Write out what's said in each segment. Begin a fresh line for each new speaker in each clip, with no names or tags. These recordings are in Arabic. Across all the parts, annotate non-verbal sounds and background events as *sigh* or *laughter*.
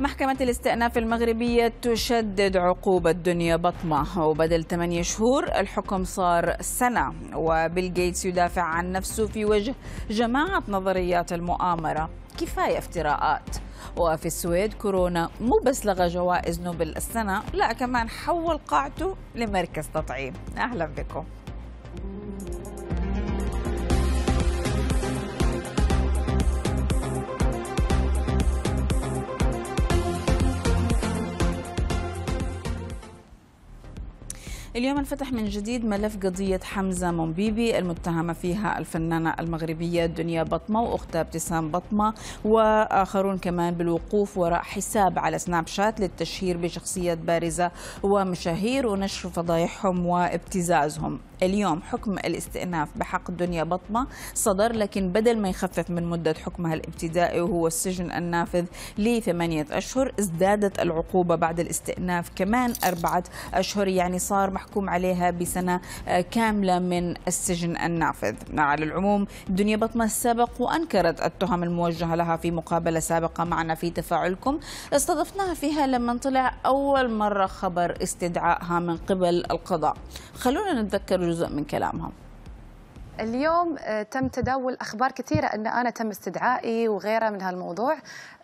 محكمة الاستئناف المغربية تشدد عقوبة دنيا بطمة وبدل 8 شهور الحكم صار سنة وبيل جيتس يدافع عن نفسه في وجه جماعة نظريات المؤامرة كفاية افتراءات وفي السويد كورونا مو بس لغى جوائز نوبل السنة لا كمان حول قاعته لمركز تطعيم أهلا بكم اليوم انفتح من جديد ملف قضية حمزة مومبيبي المتهمة فيها الفنانة المغربية دنيا بطمة وأختها ابتسام بطمة وآخرون كمان بالوقوف وراء حساب على سناب شات للتشهير بشخصيات بارزة ومشاهير ونشر فضايحهم وابتزازهم اليوم حكم الاستئناف بحق دنيا بطمة صدر لكن بدل ما يخفف من مدة حكمها الابتدائي وهو السجن النافذ لثمانية أشهر ازدادت العقوبة بعد الاستئناف كمان أربعة أشهر يعني صار محكوم عليها بسنة آه، كاملة من السجن النافذ على العموم دنيا بطمة السابق وأنكرت التهم الموجهة لها في مقابلة سابقة معنا في تفاعلكم استضفناها فيها لما طلع أول مرة خبر استدعائها من قبل القضاء خلونا نتذكر بجزء من كلامها
اليوم آه، تم تداول اخبار كثيره ان انا تم استدعائي وغيره من هالموضوع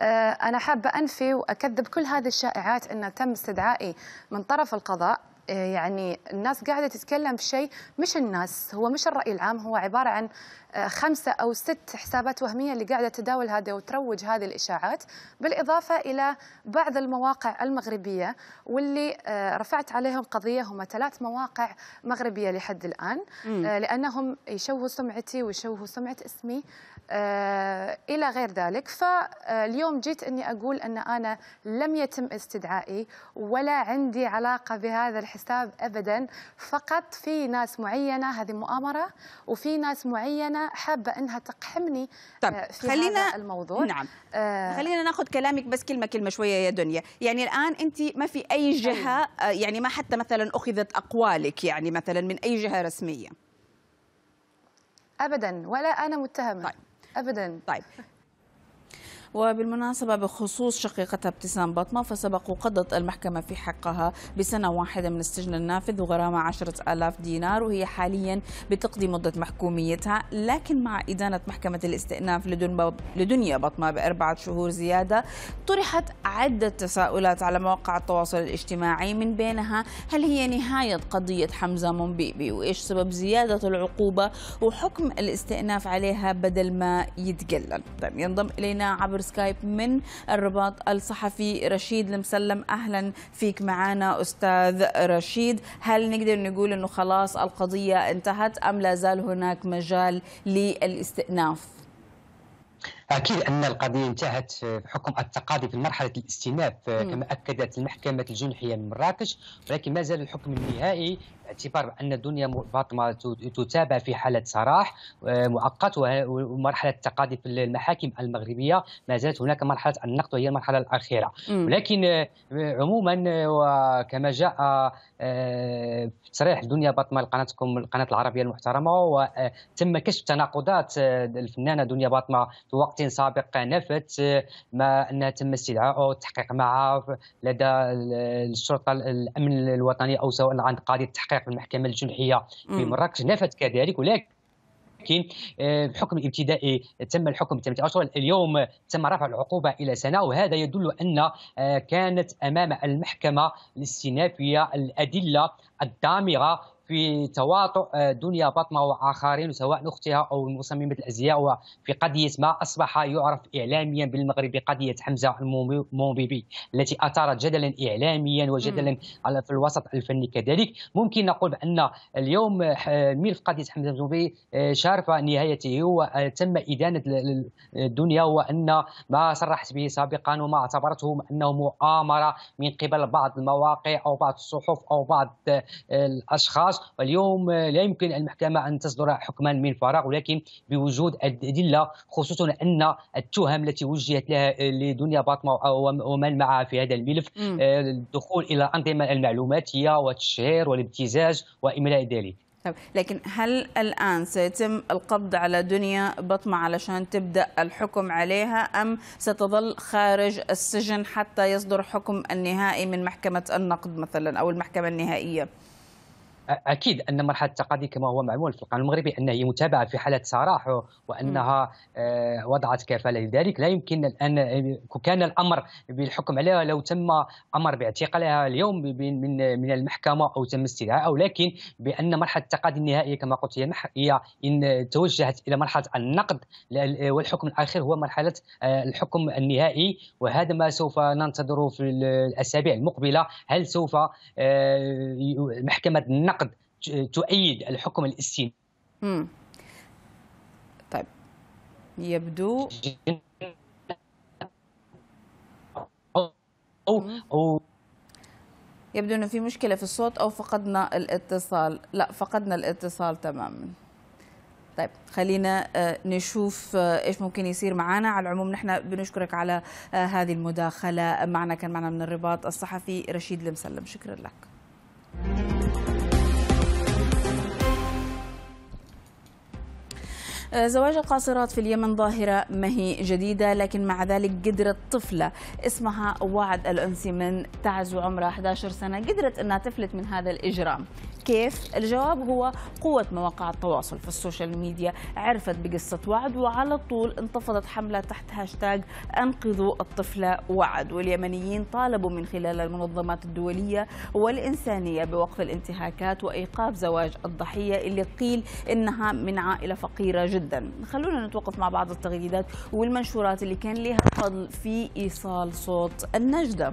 آه، انا حابه انفي واكذب كل هذه الشائعات ان تم استدعائي من طرف القضاء آه، يعني الناس قاعده تتكلم في شيء مش الناس هو مش الراي العام هو عباره عن آه، خمسه او ست حسابات وهميه اللي قاعده تداول هذا وتروج هذه الاشاعات بالاضافه الى بعض المواقع المغربيه واللي آه، رفعت عليهم قضيه هم ثلاث مواقع مغربيه لحد الان لانهم يشوهوا سمعتي ويشوهوا سمعه اسمي الى غير ذلك فاليوم جيت اني اقول ان انا لم يتم استدعائي ولا عندي علاقه بهذا الحساب الحساب ابدا فقط في ناس معينه هذه مؤامره وفي ناس معينه حابه انها تقحمني آه، طب في خلينا هذا الموضوع نعم آه
خلينا ناخذ كلامك بس كلمه كلمه شويه يا دنيا يعني الان انت ما في اي أيوة. جهه آه، يعني ما حتى مثلا اخذت اقوالك يعني مثلا من اي جهه رسميه
ابدا ولا انا متهمه طيب. ابدا طيب
وبالمناسبة بخصوص شقيقتها ابتسام بطمة فسبق وقضت المحكمة في حقها بسنة واحدة من السجن النافذ وغرامة عشرة آلاف دينار وهي حاليا بتقضي مدة محكوميتها لكن مع إدانة محكمة الاستئناف لدنيا بطمة بأربعة شهور زيادة طرحت عدة تساؤلات على مواقع التواصل الاجتماعي من بينها هل هي نهاية قضية حمزة منبيبي وإيش سبب زيادة العقوبة وحكم الاستئناف عليها بدل ما يتقلل طيب ينضم إلينا عبر عبر سكايب من الرباط الصحفي رشيد المسلم اهلا فيك معنا استاذ رشيد هل نقدر نقول انه خلاص القضيه انتهت ام لا زال هناك مجال للاستئناف
اكيد ان القضيه انتهت آه، بحكم التقاضي في مرحله الاستئناف آه، كما اكدت المحكمه الجنحيه من مراكش ولكن ما زال الحكم النهائي باعتبار ان الدنيا باطمة تتابع في حاله صراح آه، مؤقت ومرحله التقاضي في المحاكم المغربيه ما زالت هناك مرحله النقد وهي المرحله الاخيره ولكن عموما وكما جاء تصريح دنيا باطمه لقناتكم القناه العربيه المحترمه وتم كشف تناقضات الفنانه دنيا باطمه في وقت وقت سابق نفت آه، ما انها تم استدعائه والتحقيق معه لدى الشرطه الامن الوطني او سواء عند قاضي التحقيق في المحكمه الجنحيه في مراكش نفت كذلك ولكن لكن آه، بحكم ابتدائي تم الحكم تم أشهر اليوم تم رفع العقوبة إلى سنة وهذا يدل أن آه، كانت أمام المحكمة الاستئنافية الأدلة الدامغة في تواطؤ آه، دنيا بطمة وآخرين سواء أختها أو المصممة الأزياء وفي قضية ما أصبح يعرف إعلاميا بالمغرب بقضية حمزة المومبيبي التي أثارت جدلا إعلاميا وجدلا على في الوسط الفني كذلك ممكن نقول بأن اليوم آه، ملف قضية حمزة الموبيبي آه، شارف نهايته وتم إدانة الدنيا وأن ما صرحت به سابقا وما اعتبرته أنه مؤامرة من قبل بعض المواقع أو بعض الصحف أو بعض الأشخاص واليوم لا يمكن المحكمة أن تصدر حكما من فراغ ولكن بوجود أدلة خصوصا أن التهم التي وجهت لها لدنيا باطمة ومن معها في هذا الملف آه، الدخول إلى أنظمة المعلوماتية والتشهير والابتزاز وإملاء ذلك
طيب لكن هل الآن سيتم القبض على دنيا بطمة علشان تبدأ الحكم عليها أم ستظل خارج السجن حتى يصدر حكم النهائي من محكمة النقد مثلا أو المحكمة النهائية؟
اكيد ان مرحله التقاضي كما هو معمول في القانون المغربي انها هي متابعه في حاله سراحه وانها آه، وضعت كفاله لذلك لا يمكن الان كان الامر بالحكم عليها لو تم امر باعتقالها اليوم من من المحكمه او تم استدعائها ولكن بان مرحله التقاضي النهائيه كما قلت هي هي ان توجهت الى مرحله النقد والحكم الاخير هو مرحله آه، الحكم النهائي وهذا ما سوف ننتظره في الاسابيع المقبله هل سوف آه، محكمه النقد العقد تؤيد الحكم السيني
طيب يبدو
أو
يبدو انه في مشكله في الصوت او فقدنا الاتصال لا فقدنا الاتصال تماما طيب خلينا آه، نشوف آه، ايش ممكن يصير معنا على العموم نحن بنشكرك على آه، هذه المداخله معنا كان معنا من الرباط الصحفي رشيد المسلم شكرا لك آه، زواج القاصرات في اليمن ظاهرة ما هي جديدة لكن مع ذلك قدرت طفلة اسمها وعد الأنسي من تعز وعمرها 11 سنة قدرت أنها تفلت من هذا الإجرام كيف؟ الجواب هو قوة مواقع التواصل في السوشيال ميديا عرفت بقصة وعد وعلى طول انتفضت حملة تحت هاشتاج أنقذوا الطفلة وعد واليمنيين طالبوا من خلال المنظمات الدولية والإنسانية بوقف الانتهاكات وإيقاف زواج الضحية اللي قيل إنها من عائلة فقيرة جدا خلونا نتوقف مع بعض التغريدات والمنشورات اللي كان لها فضل في إيصال صوت النجدة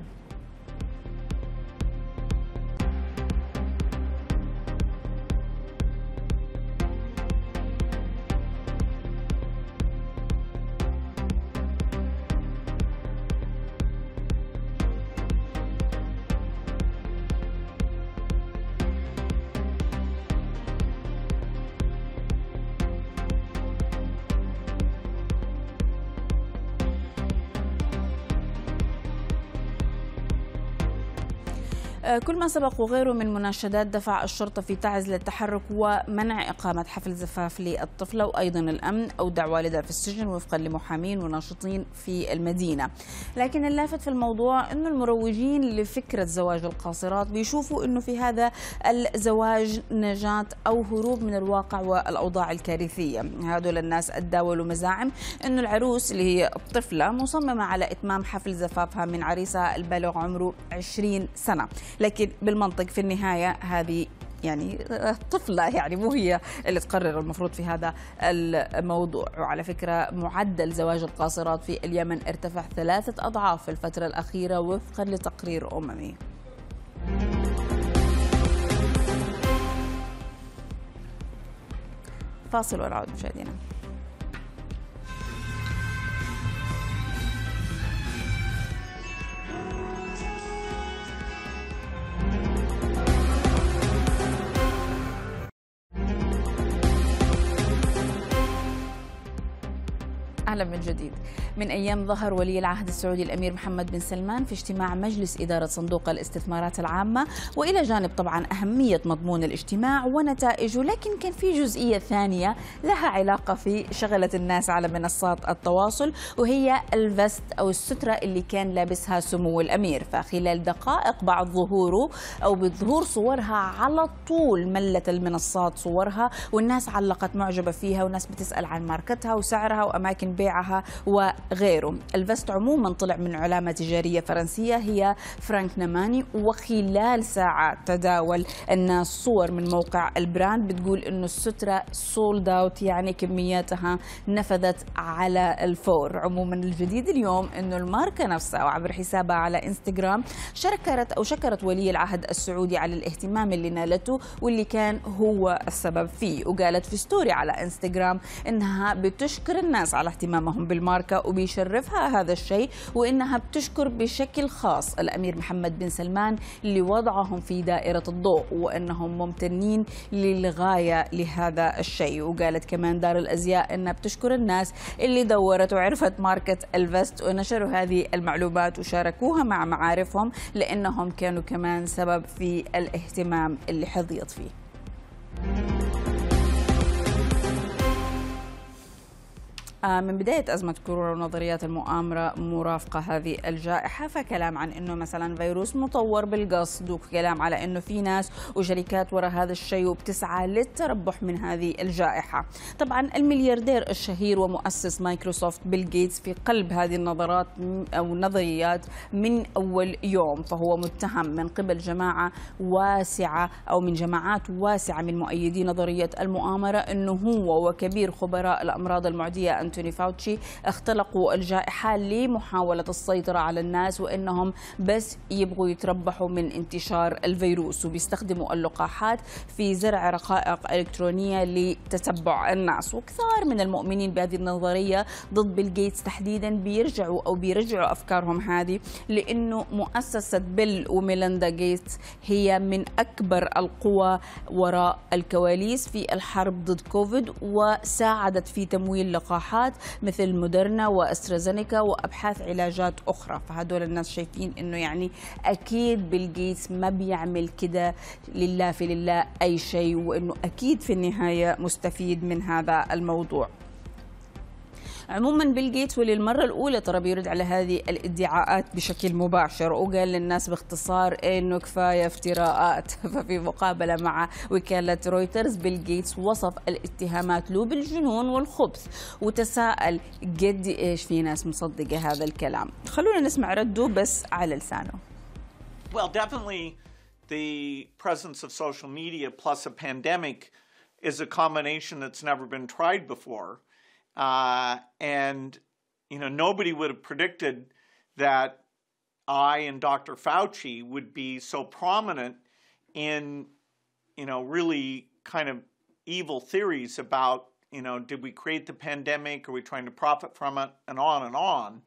آه، كل ما سبق وغيره من مناشدات دفع الشرطة في تعز للتحرك ومنع إقامة حفل زفاف للطفلة وأيضا الأمن أو دعوة في السجن وفقا لمحامين وناشطين في المدينة لكن اللافت في الموضوع أن المروجين لفكرة زواج القاصرات بيشوفوا أنه في هذا الزواج نجاة أو هروب من الواقع والأوضاع الكارثية هذول الناس أداولوا مزاعم أنه العروس اللي هي الطفلة مصممة على إتمام حفل زفافها من عريسها البالغ عمره 20 سنة لكن بالمنطق في النهاية هذه يعني طفلة يعني مو هي اللي تقرر المفروض في هذا الموضوع وعلى فكرة معدل زواج القاصرات في اليمن ارتفع ثلاثة أضعاف في الفترة الأخيرة وفقا لتقرير أممي فاصل ونعود مشاهدينا أهلا من جديد من أيام ظهر ولي العهد السعودي الأمير محمد بن سلمان في اجتماع مجلس إدارة صندوق الاستثمارات العامة وإلى جانب طبعا أهمية مضمون الاجتماع ونتائجه لكن كان في جزئية ثانية لها علاقة في شغلة الناس على منصات التواصل وهي الفست أو السترة اللي كان لابسها سمو الأمير فخلال دقائق بعد ظهوره أو بظهور صورها على طول ملت المنصات صورها والناس علقت معجبة فيها وناس بتسأل عن ماركتها وسعرها وأماكن بيع بيعها وغيره الفست عموما طلع من علامة تجارية فرنسية هي فرانك نماني وخلال ساعات تداول الناس صور من موقع البراند بتقول انه السترة سولد اوت يعني كمياتها نفذت على الفور عموما الجديد اليوم انه الماركة نفسها وعبر حسابها على انستغرام شكرت او شكرت ولي العهد السعودي على الاهتمام اللي نالته واللي كان هو السبب فيه وقالت في ستوري على انستغرام انها بتشكر الناس على اهتمام اهتمامهم بالماركة وبيشرفها هذا الشيء وإنها بتشكر بشكل خاص الأمير محمد بن سلمان لوضعهم في دائرة الضوء وأنهم ممتنين للغاية لهذا الشيء وقالت كمان دار الأزياء أنها بتشكر الناس اللي دورت وعرفت ماركة الفست ونشروا هذه المعلومات وشاركوها مع معارفهم لأنهم كانوا كمان سبب في الاهتمام اللي حظيت فيه آه، من بداية أزمة كورونا ونظريات المؤامرة مرافقة هذه الجائحة فكلام عن أنه مثلا فيروس مطور بالقصد وكلام على أنه في ناس وشركات وراء هذا الشيء وبتسعى للتربح من هذه الجائحة طبعا الملياردير الشهير ومؤسس مايكروسوفت بيل جيتس في قلب هذه النظرات أو النظريات من أول يوم فهو متهم من قبل جماعة واسعة أو من جماعات واسعة من مؤيدي نظرية المؤامرة أنه هو وكبير خبراء الأمراض المعدية أنتوني فاوتشي اختلقوا الجائحة لمحاولة السيطرة على الناس وإنهم بس يبغوا يتربحوا من انتشار الفيروس وبيستخدموا اللقاحات في زرع رقائق إلكترونية لتتبع الناس وكثار من المؤمنين بهذه النظرية ضد بيل جيتس تحديدا بيرجعوا أو بيرجعوا أفكارهم هذه لأنه مؤسسة بيل وميليندا جيتس هي من أكبر القوى وراء الكواليس في الحرب ضد كوفيد وساعدت في تمويل لقاحات لقاحات مثل مودرنا واسترازينيكا وابحاث علاجات اخرى فهدول الناس شايفين انه يعني اكيد بيل جيتس ما بيعمل كده لله في لله اي شيء وانه اكيد في النهايه مستفيد من هذا الموضوع عموما بيل جيتس وللمره الاولى ترى بيرد على هذه الادعاءات بشكل مباشر وقال للناس باختصار انه كفايه افتراءات *laughs* ففي مقابله مع وكاله رويترز بيل جيتس وصف الاتهامات له بالجنون والخبث وتساءل قد ايش في ناس مصدقه هذا الكلام خلونا نسمع رده بس على لسانه
Well, definitely the presence of social media plus a pandemic is a combination that's never been tried before. Uh, and, you know, nobody would have predicted that I and Dr. Fauci would be so prominent in, you know, really kind of evil theories about, you know, did we create the pandemic? Are we trying to profit from it? And on and on.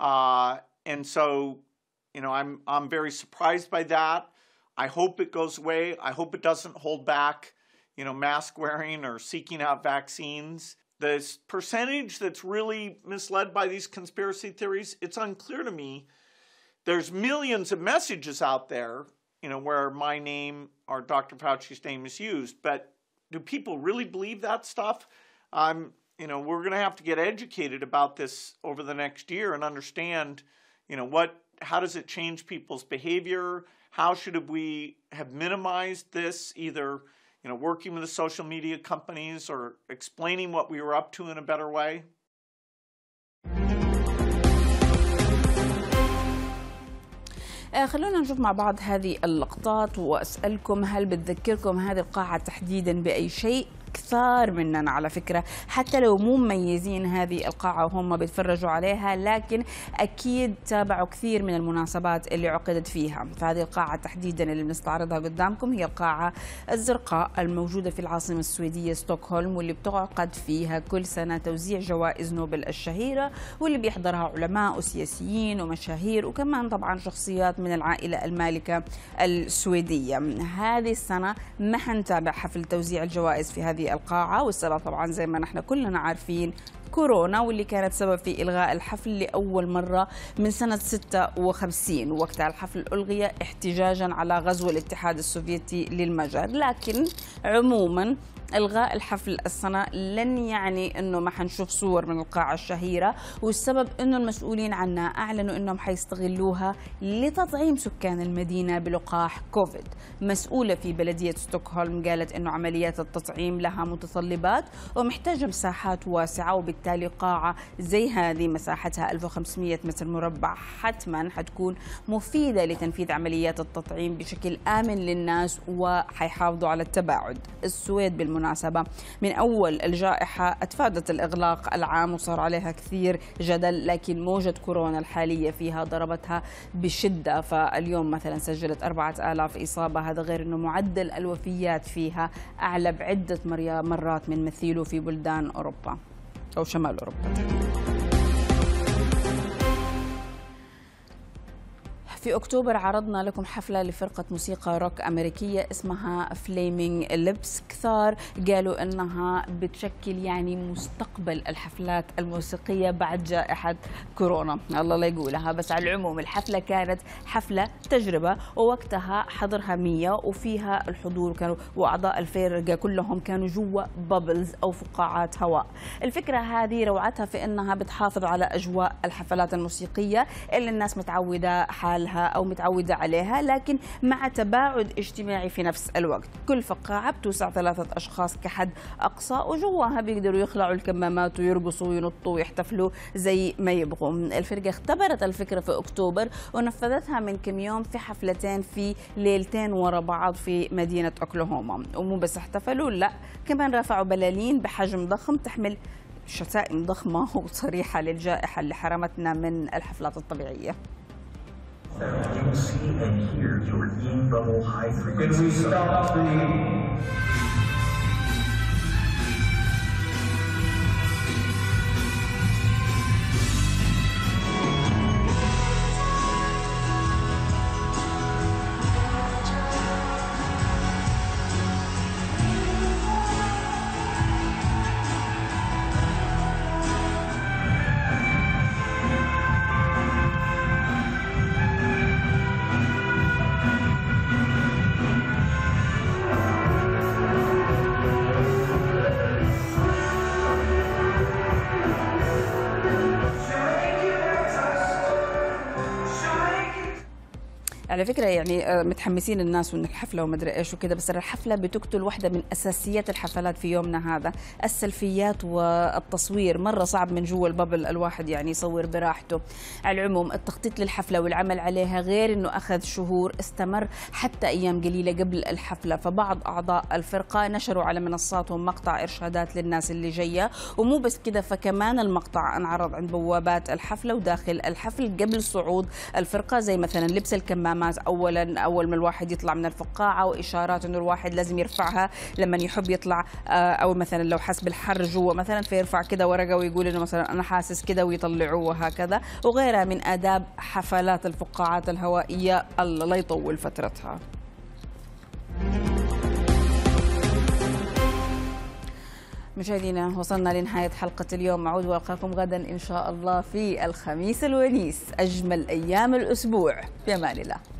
Uh, and so, you know, I'm, I'm very surprised by that. I hope it goes away. I hope it doesn't hold back, you know, mask wearing or seeking out vaccines. The percentage that's really misled by these conspiracy theories, it's unclear to me. There's millions of messages out there, you know, where my name or Dr. Fauci's name is used, but do people really believe that stuff? you know, we're going to have to get educated about this over the next year and understand, you know, what, how does it change people's behavior? How should we have minimized this either? you know, working with the social media companies or explaining what we were up to in a better way.
خلونا نشوف مع بعض هذه اللقطات واسالكم هل بتذكركم هذه القاعه تحديدا باي شيء؟ كثار مننا على فكرة حتى لو مو مميزين هذه القاعة وهم بيتفرجوا عليها لكن أكيد تابعوا كثير من المناسبات اللي عقدت فيها فهذه القاعة تحديدا اللي بنستعرضها قدامكم هي القاعة الزرقاء الموجودة في العاصمة السويدية ستوكهولم واللي بتعقد فيها كل سنة توزيع جوائز نوبل الشهيرة واللي بيحضرها علماء وسياسيين ومشاهير وكمان طبعا شخصيات من العائلة المالكة السويدية هذه السنة ما حنتابع حفل توزيع الجوائز في هذه هذه القاعة والسبب طبعا زي ما نحن كلنا عارفين كورونا واللي كانت سبب في إلغاء الحفل لأول مرة من سنة 56 وقتها الحفل ألغي احتجاجا على غزو الاتحاد السوفيتي للمجر لكن عموما إلغاء الحفل السنة لن يعني أنه ما حنشوف صور من القاعة الشهيرة والسبب أنه المسؤولين عنها أعلنوا أنهم حيستغلوها لتطعيم سكان المدينة بلقاح كوفيد مسؤولة في بلدية ستوكهولم قالت أنه عمليات التطعيم لها متطلبات ومحتاجة مساحات واسعة وبالتالي قاعة زي هذه مساحتها 1500 متر مربع حتما حتكون مفيدة لتنفيذ عمليات التطعيم بشكل آمن للناس وحيحافظوا على التباعد السويد بالمناسبة بالمناسبة من أول الجائحة أتفادت الإغلاق العام وصار عليها كثير جدل لكن موجة كورونا الحالية فيها ضربتها بشدة فاليوم مثلا سجلت 4000 إصابة هذا غير أنه معدل الوفيات فيها أعلى بعدة مرات من مثيله في بلدان أوروبا أو شمال أوروبا في أكتوبر عرضنا لكم حفلة لفرقة موسيقى روك أمريكية اسمها فليمينج ليبس كثار قالوا أنها بتشكل يعني مستقبل الحفلات الموسيقية بعد جائحة كورونا الله لا يقولها بس على العموم الحفلة كانت حفلة تجربة ووقتها حضرها 100 وفيها الحضور كانوا وأعضاء الفرقة كلهم كانوا جوا بابلز أو فقاعات هواء الفكرة هذه روعتها في أنها بتحافظ على أجواء الحفلات الموسيقية اللي الناس متعودة حالها منها أو متعودة عليها لكن مع تباعد اجتماعي في نفس الوقت كل فقاعة بتوسع ثلاثة أشخاص كحد أقصى وجواها بيقدروا يخلعوا الكمامات ويرقصوا وينطوا ويحتفلوا زي ما يبغوا الفرقة اختبرت الفكرة في أكتوبر ونفذتها من كم يوم في حفلتين في ليلتين ورا بعض في مدينة أوكلاهوما ومو بس احتفلوا لا كمان رفعوا بلالين بحجم ضخم تحمل شتائم ضخمة *laughs* وصريحة للجائحة اللي حرمتنا من الحفلات الطبيعية
that you see and hear your E bubble high frequency. Can we stop the
على فكره يعني آه، متحمسين الناس وان الحفله ادري ايش وكذا بس الحفله بتقتل واحده من اساسيات الحفلات في يومنا هذا السلفيات والتصوير مره صعب من جوا الببل الواحد يعني يصور براحته على العموم التخطيط للحفله والعمل عليها غير انه اخذ شهور استمر حتى ايام قليله قبل الحفله فبعض اعضاء الفرقه نشروا على منصاتهم مقطع ارشادات للناس اللي جايه ومو بس كذا فكمان المقطع انعرض عند بوابات الحفله وداخل الحفل قبل صعود الفرقه زي مثلا لبس الكمامات الناس اولا اول ما الواحد يطلع من الفقاعه واشارات انه الواحد لازم يرفعها لما يحب يطلع آه، او مثلا لو حس بالحر جوا مثلا فيرفع كده ورقه ويقول انه مثلا انا حاسس كده ويطلعوه وهكذا وغيرها من اداب حفلات الفقاعات الهوائيه الله لا يطول فترتها مشاهدينا وصلنا لنهاية حلقة اليوم أعود وألقاكم غدا إن شاء الله في الخميس الونيس أجمل أيام الأسبوع في أمان الله